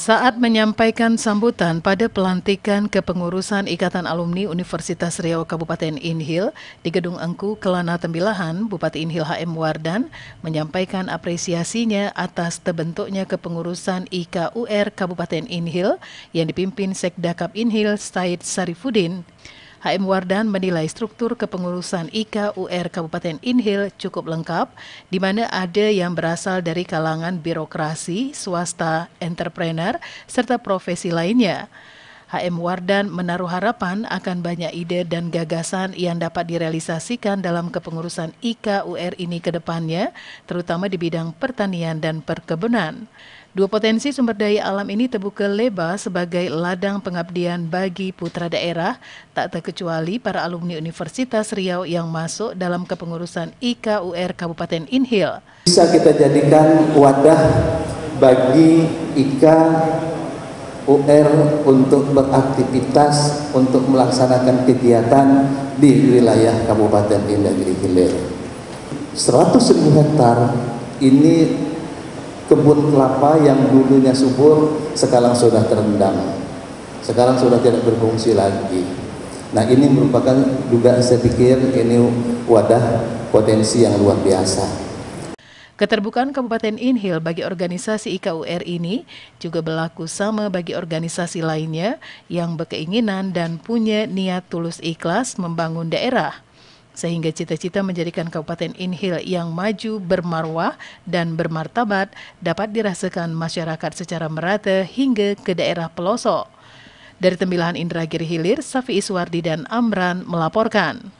Saat menyampaikan sambutan pada pelantikan kepengurusan Ikatan Alumni Universitas Riau Kabupaten Inhil di Gedung Engku, Kelana Tembilahan, Bupati Inhil HM Wardan menyampaikan apresiasinya atas terbentuknya kepengurusan IKUR Kabupaten Inhil yang dipimpin Sekdakap Inhil Said Sarifudin. HM Wardan menilai struktur kepengurusan IKUR Kabupaten Inhil cukup lengkap, di mana ada yang berasal dari kalangan birokrasi, swasta, entrepreneur, serta profesi lainnya. HM Wardan menaruh harapan akan banyak ide dan gagasan yang dapat direalisasikan dalam kepengurusan IKUR ini ke depannya, terutama di bidang pertanian dan perkebunan. Dua potensi sumber daya alam ini terbuka lebar sebagai ladang pengabdian bagi putra daerah, tak terkecuali para alumni Universitas Riau yang masuk dalam kepengurusan IKUR Kabupaten Inhil. Bisa kita jadikan wadah bagi IKUR UR untuk beraktivitas untuk melaksanakan kegiatan di wilayah Kabupaten Indragiri Hilir. 100 ribu hektar ini kebun kelapa yang dulunya subur sekarang sudah terendam. Sekarang sudah tidak berfungsi lagi. Nah ini merupakan juga saya pikir ini wadah potensi yang luar biasa Keterbukaan Kabupaten Inhil bagi organisasi IKUR ini juga berlaku sama bagi organisasi lainnya yang berkeinginan dan punya niat tulus ikhlas membangun daerah sehingga cita-cita menjadikan Kabupaten Inhil yang maju, bermarwah, dan bermartabat dapat dirasakan masyarakat secara merata hingga ke daerah pelosok. Dari Tembilahan Indragiri Hilir, Safi Iswardi dan Amran melaporkan.